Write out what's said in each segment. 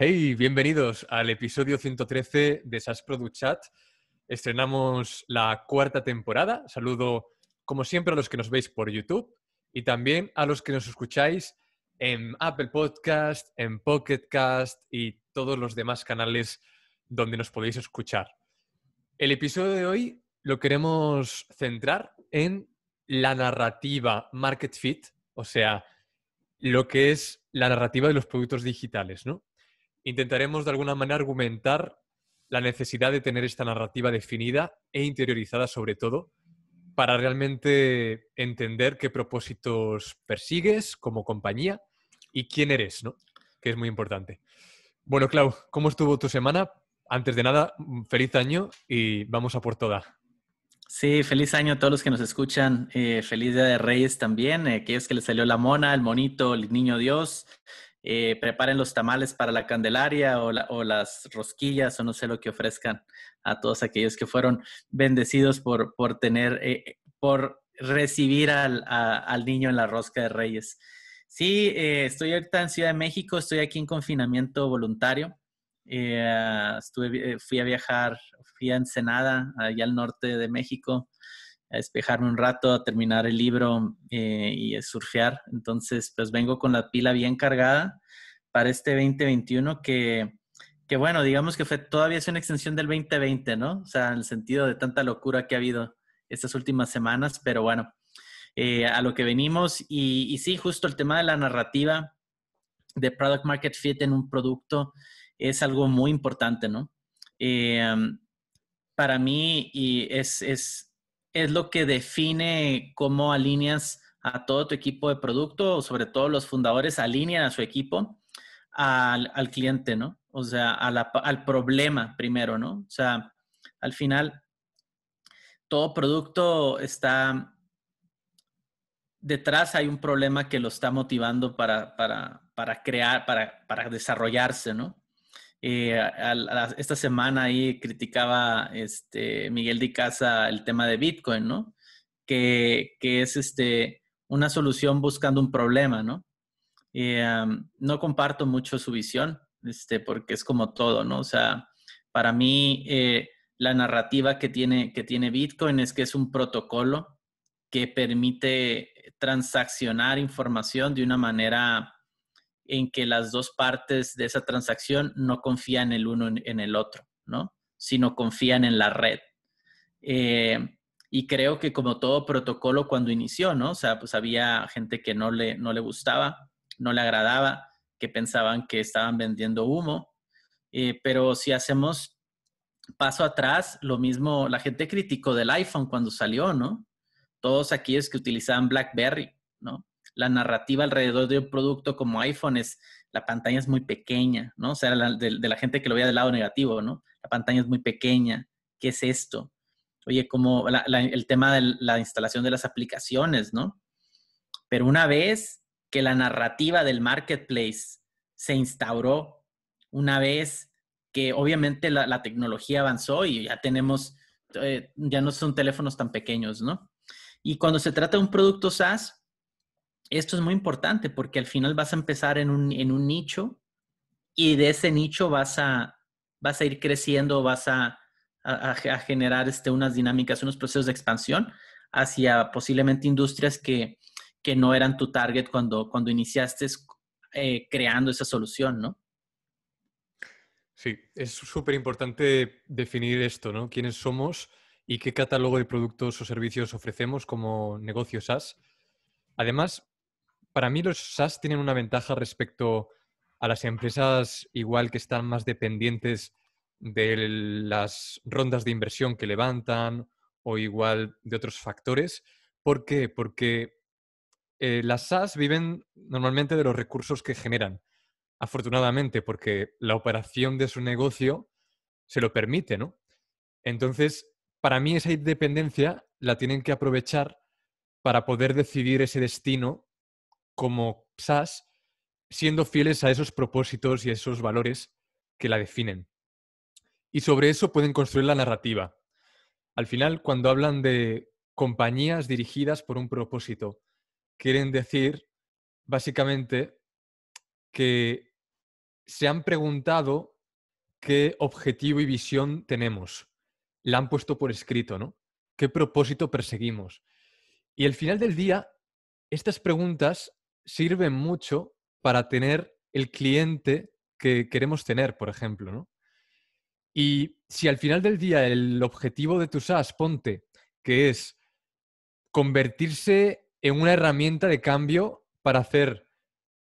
Hey, bienvenidos al episodio 113 de SAS Product Chat. Estrenamos la cuarta temporada. Saludo, como siempre, a los que nos veis por YouTube y también a los que nos escucháis en Apple Podcast, en Pocket Cast y todos los demás canales donde nos podéis escuchar. El episodio de hoy lo queremos centrar en la narrativa market fit, o sea, lo que es la narrativa de los productos digitales, ¿no? intentaremos de alguna manera argumentar la necesidad de tener esta narrativa definida e interiorizada sobre todo para realmente entender qué propósitos persigues como compañía y quién eres, ¿no? Que es muy importante. Bueno, Clau, ¿cómo estuvo tu semana? Antes de nada, mm, feliz año y vamos a por toda. Sí, feliz año a todos los que nos escuchan. Eh, feliz Día de Reyes también. Eh, aquellos que les salió la mona, el monito, el niño Dios. Eh, preparen los tamales para la Candelaria o, las rosquillas o no sé lo que ofrezcan a todos aquellos que fueron bendecidos por, tener, eh, eh, por recibir al, niño en la rosca de Reyes. Sí, estoy ahorita en Ciudad de México, estoy aquí en confinamiento voluntario. fui a viajar, fui a Ensenada, allá al norte de México a despejarme un rato, a terminar el libro eh, y a surfear. Entonces, pues vengo con la pila bien cargada para este 2021 que, que bueno, digamos que fue, todavía es una extensión del 2020, ¿no? O sea, en el sentido de tanta locura que ha habido estas últimas semanas, pero bueno, eh, a lo que venimos y, sí, justo el tema de la narrativa de product market fit en un producto es algo muy importante, ¿no? Eh, para mí y es, es lo que define cómo alineas a todo tu equipo de producto, sobre todo los fundadores alinean a su equipo al, cliente, ¿no? O sea, al problema primero, ¿no? O sea, al final, todo producto está, detrás hay un problema que lo está motivando para, crear, para, para desarrollarse, ¿no? Eh, esta semana ahí criticaba este, Miguel de Casa el tema de Bitcoin, ¿no? Que, es este, una solución buscando un problema, ¿no? Eh, no comparto mucho su visión, este, porque es como todo, ¿no? O sea, para mí eh, la narrativa que tiene, que tiene Bitcoin es que es un protocolo que permite transaccionar información de una manera en que las dos partes de esa transacción no confían el uno en, el otro, ¿no? Sino confían en la red. Eh, y creo que como todo protocolo cuando inició, ¿no? O sea, pues había gente que no le, no le gustaba, no le agradaba, que pensaban que estaban vendiendo humo. Eh, pero si hacemos paso atrás, lo mismo, la gente criticó del iPhone cuando salió, ¿no? Todos aquellos que utilizaban BlackBerry, ¿no? la narrativa alrededor de un producto como iPhone es, la pantalla es muy pequeña, ¿no? O sea, de, la gente que lo veía del lado negativo, ¿no? La pantalla es muy pequeña, ¿qué es esto? Oye, como el tema de la instalación de las aplicaciones, ¿no? Pero una vez que la narrativa del marketplace se instauró, una vez que obviamente la, tecnología avanzó y ya tenemos, eh, ya no son teléfonos tan pequeños, ¿no? Y cuando se trata de un producto SaaS, esto es muy importante porque al final vas a empezar en un, nicho y de ese nicho vas a, vas a ir creciendo, vas a, generar este, unas dinámicas, unos procesos de expansión hacia posiblemente industrias que, no eran tu target cuando, cuando iniciaste eh, creando esa solución, ¿no? Sí, es súper importante definir esto, ¿no? Quiénes somos y qué catálogo de productos o servicios ofrecemos como negocios SaaS. Además, para mí los SaaS tienen una ventaja respecto a las empresas igual que están más dependientes de las rondas de inversión que levantan o igual de otros factores. ¿Por qué? Porque eh, las SaaS viven normalmente de los recursos que generan. Afortunadamente, porque la operación de su negocio se lo permite, ¿no? Entonces, para mí esa independencia la tienen que aprovechar para poder decidir ese destino como SAS, siendo fieles a esos propósitos y a esos valores que la definen. Y sobre eso pueden construir la narrativa. Al final, cuando hablan de compañías dirigidas por un propósito, quieren decir básicamente que se han preguntado qué objetivo y visión tenemos. La han puesto por escrito, ¿no? ¿Qué propósito perseguimos? Y al final del día, estas preguntas sirven mucho para tener el cliente que queremos tener, por ejemplo, ¿no? Y si al final del día el objetivo de tu SaaS, ponte, que es convertirse en una herramienta de cambio para hacer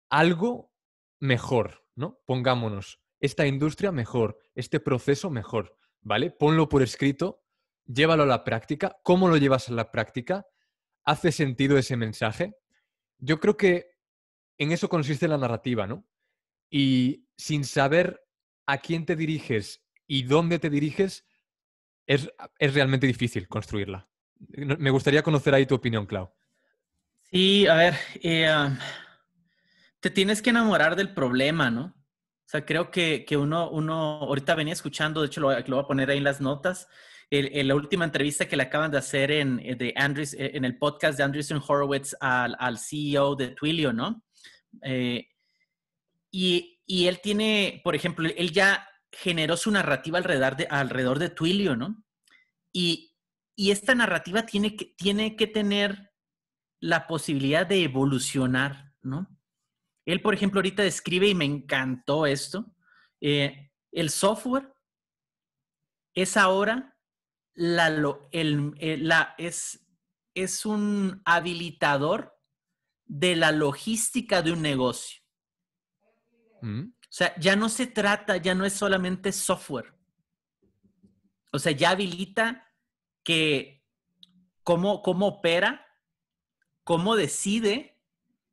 algo mejor, ¿no? Pongámonos, esta industria mejor, este proceso mejor, ¿vale? Ponlo por escrito, llévalo a la práctica, ¿cómo lo llevas a la práctica? ¿Hace sentido ese mensaje? yo creo que en eso consiste la narrativa, ¿no? Y sin saber a quién te diriges y dónde te diriges, es, ah, es realmente difícil construirla. Me gustaría conocer ahí tu opinión, Clau. Sí, a ver, eh, te tienes que enamorar del problema, ¿no? O sea, creo que, que uno, uno, ahorita venía escuchando, de hecho lo, lo voy a poner ahí en las notas, la última entrevista que le acaban de hacer en, eh, de eh, en el podcast de Andreessen Horowitz al, CEO de Twilio, ¿no? Eh, y, él tiene, por ejemplo, él ya generó su narrativa alrededor de, alrededor de Twilio, ¿no? Y, esta narrativa tiene que, tiene que tener la posibilidad de evolucionar, ¿no? Él, por ejemplo, ahorita describe, y me encantó esto, el software es ahora eh, es, un habilitador de la logística de un negocio. Mm. O sea, ya no se trata, ya no es solamente software. O sea, ya habilita que cómo, cómo opera, cómo decide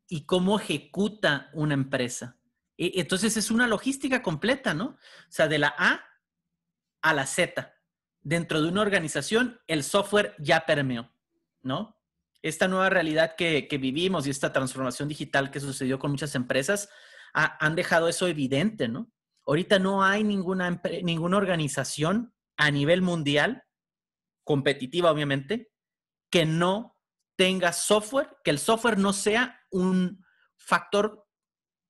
y cómo ejecuta una empresa. E, entonces es una logística completa, ¿no? O sea, de la A a la Z dentro de una organización el software ya permeó, ¿no? Esta nueva realidad que, vivimos y esta transformación digital que sucedió con muchas empresas han dejado eso evidente, ¿no? Ahorita no hay ninguna, ninguna organización a nivel mundial, competitiva obviamente, que no tenga software, que el software no sea un factor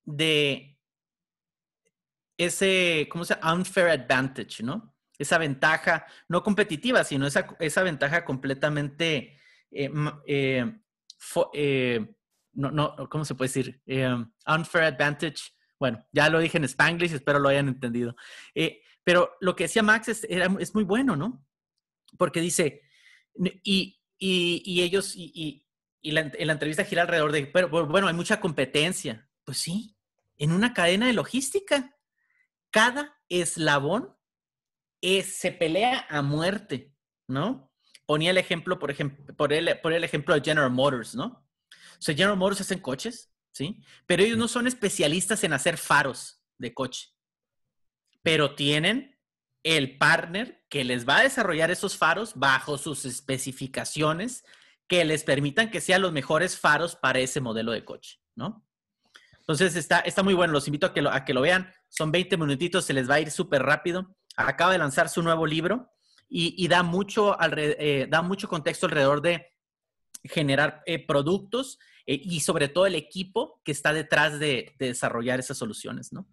de ese, ¿cómo se llama? Unfair advantage, ¿no? esa ventaja, no competitiva, sino esa, ventaja completamente, eh, eh, eh, ¿cómo se puede decir? unfair advantage. Bueno, ya lo dije en Spanglish, espero lo hayan entendido. pero lo que decía Max es, es muy bueno, ¿no? Porque dice, y, ellos, y, y la, la entrevista gira alrededor de, pero bueno, hay mucha competencia. Pues sí, en una cadena de logística, cada eslabón eh, se pelea a muerte, ¿no? Ponía el ejemplo, por ejemplo, por el, por el ejemplo de General Motors, ¿no? O sea, General Motors hacen coches, ¿sí? Pero ellos no son especialistas en hacer faros de coche. Pero tienen el partner que les va a desarrollar esos faros bajo sus especificaciones que les permitan que sean los mejores faros para ese modelo de coche, ¿no? Entonces está, está muy bueno, los invito a que, a que lo vean, son 20 minutitos, se les va a ir súper rápido acaba de lanzar su nuevo libro y, eh, da, mucho contexto alrededor de generar eh, productos eh, y sobre todo el equipo que está detrás de, desarrollar esas soluciones, ¿no?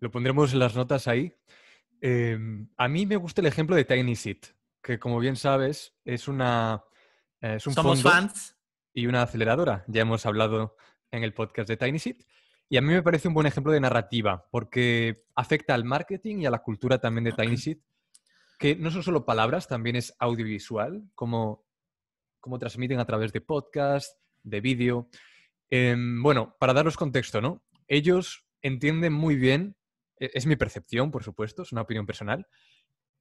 Lo pondremos en las notas ahí. Em, a mí me gusta el ejemplo de Tiny Seed, que como bien sabes es una... un Y una aceleradora. Ya hemos hablado en el podcast de Tiny Seed. Y a mí me parece un buen ejemplo de narrativa, porque afecta al marketing y a la cultura también de Tiny que no son solo palabras, también es audiovisual, como, transmiten a través de podcast, de vídeo. Em, bueno, para daros contexto, ¿no? Ellos entienden muy bien, e, es mi percepción, por supuesto, es una opinión personal,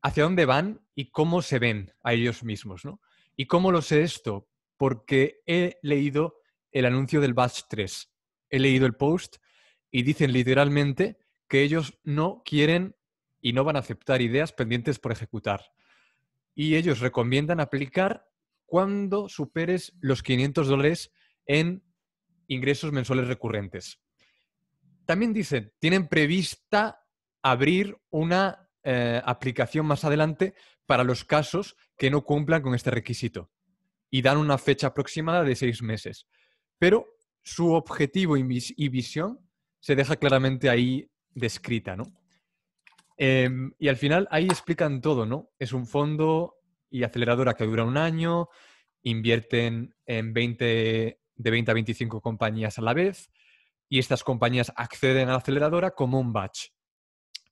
hacia dónde van y cómo se ven a ellos mismos, ¿no? ¿Y cómo lo sé esto? Porque he leído el anuncio del Batch 3 he leído el post y dicen literalmente que ellos no quieren y no van a aceptar ideas pendientes por ejecutar. Y ellos recomiendan aplicar cuando superes los 500 dólares en ingresos mensuales recurrentes. También dicen, tienen prevista abrir una eh, aplicación más adelante para los casos que no cumplan con este requisito y dan una fecha aproximada de seis meses. Pero su objetivo y, visión se deja claramente ahí descrita, ¿no? Em, y al final ahí explican todo, ¿no? Es un fondo y aceleradora que dura un año, invierten en 20, de 20 a 25 compañías a la vez y estas compañías acceden a la aceleradora como un batch.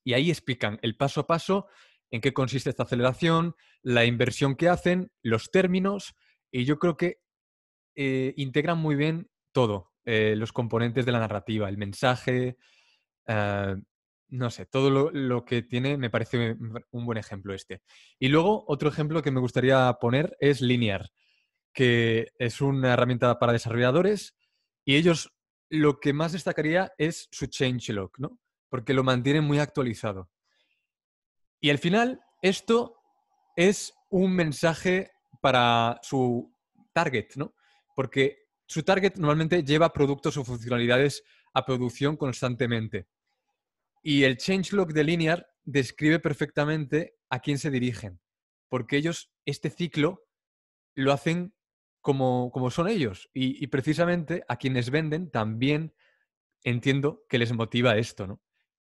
Y ahí explican el paso a paso en qué consiste esta aceleración, la inversión que hacen, los términos y yo creo que eh, integran muy bien todo, eh, los componentes de la narrativa, el mensaje, eh, no sé, todo lo, que tiene me parece un buen ejemplo este. Y luego otro ejemplo que me gustaría poner es Linear, que es una herramienta para desarrolladores y ellos lo que más destacaría es su changelog, ¿no? Porque lo mantienen muy actualizado. Y al final, esto es un mensaje para su target, ¿no? Porque su target normalmente lleva productos o funcionalidades a producción constantemente. Y el changelog de Linear describe perfectamente a quién se dirigen, porque ellos este ciclo lo hacen como, son ellos. Y, precisamente a quienes venden también entiendo que les motiva esto,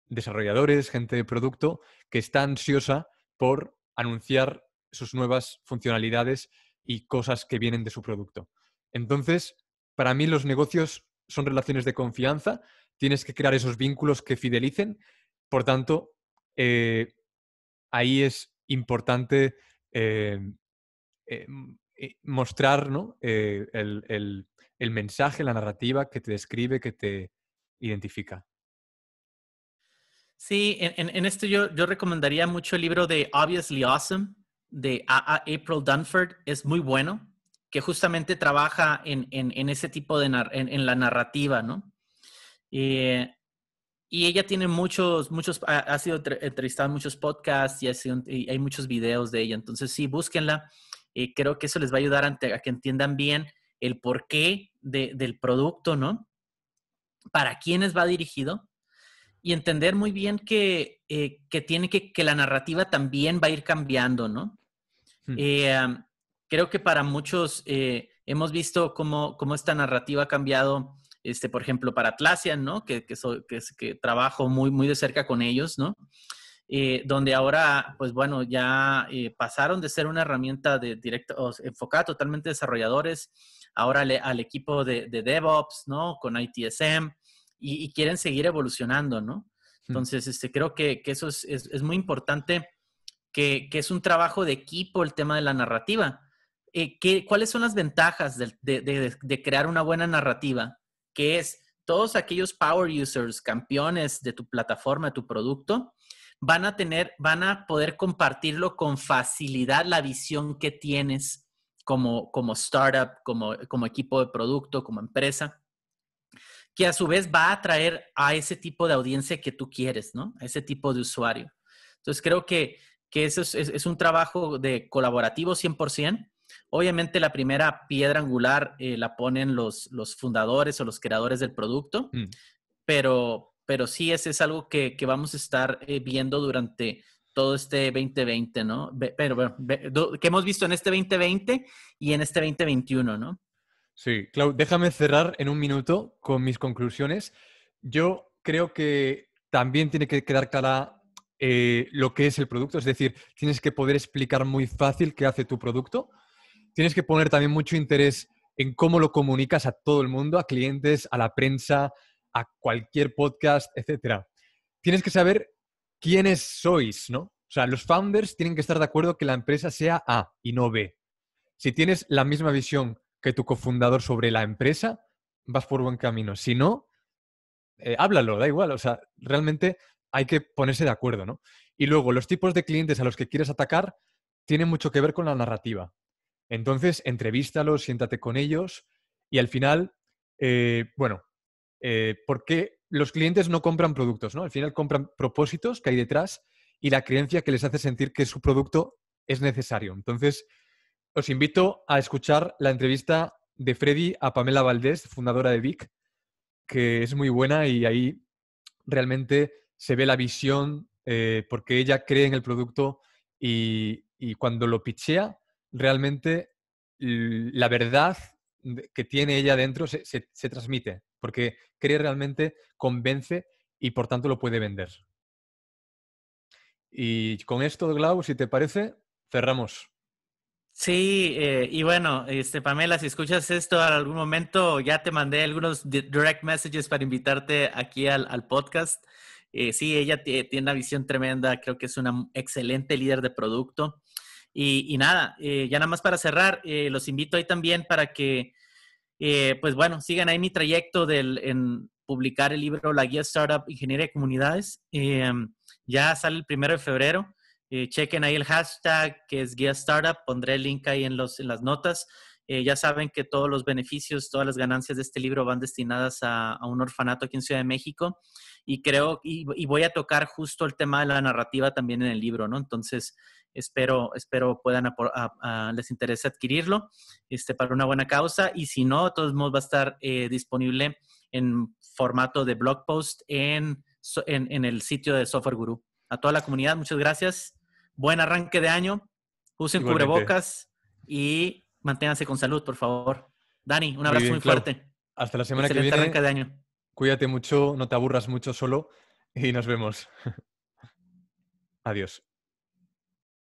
Desarrolladores, gente de producto que está ansiosa por anunciar sus nuevas funcionalidades y cosas que vienen de su producto. Entonces, para mí los negocios son relaciones de confianza, tienes que crear esos vínculos que fidelicen, por tanto, eh, ahí es importante eh, eh, mostrar el, mensaje, la narrativa que te describe, que te identifica. Sí, en, esto yo, recomendaría mucho el libro de Obviously Awesome de April Dunford. Es muy bueno que justamente trabaja en, ese tipo de, en, la narrativa, ¿no? Eh, y ella tiene muchos, muchos, ha, sido entrevistada en muchos podcasts y, hay muchos videos de ella. Entonces, sí, búsquenla. Eh, creo que eso les va a ayudar a, que entiendan bien el porqué del producto, ¿no? Para quiénes va dirigido y entender muy bien que, eh, que tiene que, que, la narrativa también va a ir cambiando, ¿no? Hmm creo que para muchos eh, hemos visto cómo, esta narrativa ha cambiado, este, por ejemplo, para Atlassian, ¿no? Que, que, trabajo muy, muy de cerca con ellos, ¿no? Eh, donde ahora, pues bueno, ya eh, pasaron de ser una herramienta de directo, enfocada totalmente a desarrolladores, ahora al equipo de, DevOps, ¿no? Con ITSM, y, quieren seguir evolucionando, ¿no? Hmm. Entonces, este, creo que, eso es, muy importante, que, que es un trabajo de equipo el tema de la narrativa eh, ¿cuáles son las ventajas de, crear una buena narrativa? Que es todos aquellos power users, campeones de tu plataforma, de tu producto, van a tener, van a poder compartirlo con facilidad la visión que tienes como, como startup, como, como equipo de producto, como empresa que a su vez va a atraer a ese tipo de audiencia que tú quieres, ¿no? A ese tipo de usuario. Entonces creo que, que eso es, es un trabajo de colaborativo 100%, Obviamente la primera piedra angular eh, la ponen los, fundadores o los creadores del producto, mm. pero, pero sí ese es algo que, vamos a estar eh, viendo durante todo este 2020, ¿no? Pero, bueno, que hemos visto en este 2020 y en este 2021, ¿no? Sí, Clau, déjame cerrar en un minuto con mis conclusiones. Yo creo que también tiene que quedar clara eh, lo que es el producto, es decir, tienes que poder explicar muy fácil qué hace tu producto tienes que poner también mucho interés en cómo lo comunicas a todo el mundo, a clientes, a la prensa, a cualquier podcast, etc. Tienes que saber quiénes sois, ¿no? O sea, los founders tienen que estar de acuerdo que la empresa sea A y no B. Si tienes la misma visión que tu cofundador sobre la empresa, vas por buen camino. Si no, eh, háblalo, da igual. O sea, realmente hay que ponerse de acuerdo, ¿no? Y luego, los tipos de clientes a los que quieres atacar tienen mucho que ver con la narrativa. Entonces, entrevístalos, siéntate con ellos y al final, eh, bueno, porque eh, ¿por qué los clientes no compran productos? ¿no? Al final compran propósitos que hay detrás y la creencia que les hace sentir que su producto es necesario. Entonces, os invito a escuchar la entrevista de Freddy a Pamela Valdés, fundadora de VIC, que es muy buena y ahí realmente se ve la visión eh, porque ella cree en el producto y, y, cuando lo pichea realmente la verdad que tiene ella dentro se, transmite, porque cree realmente, convence y por tanto lo puede vender. Y con esto, Glau, si te parece, cerramos. Sí, eh, y bueno, este, Pamela, si escuchas esto en algún momento, ya te mandé algunos direct messages para invitarte aquí al, podcast. Eh, sí, ella tiene una visión tremenda, creo que es una excelente líder de producto. Y, nada, eh, ya nada más para cerrar, eh, los invito ahí también para que, eh, pues bueno, sigan ahí mi trayecto del, en publicar el libro La Guía Startup Ingeniería de Comunidades. ya sale el primero de febrero. chequen ahí el hashtag que es Guía Startup. Pondré el link ahí en, los, en las notas. Eh, ya saben que todos los beneficios, todas las ganancias de este libro van destinadas a, un orfanato aquí en Ciudad de México y creo, y, voy a tocar justo el tema de la narrativa también en el libro, ¿no? Entonces, espero, espero puedan, les interese adquirirlo este, para una buena causa y si no, todo todos modos va a estar eh, disponible en formato de blog post en, en, el sitio de Software Guru. A toda la comunidad, muchas gracias. Buen arranque de año. Usen cubrebocas y Manténganse con salud, por favor. Dani, un abrazo muy, fuerte. Hasta la semana que viene. Cuídate mucho, no te aburras mucho solo y nos vemos. Adiós.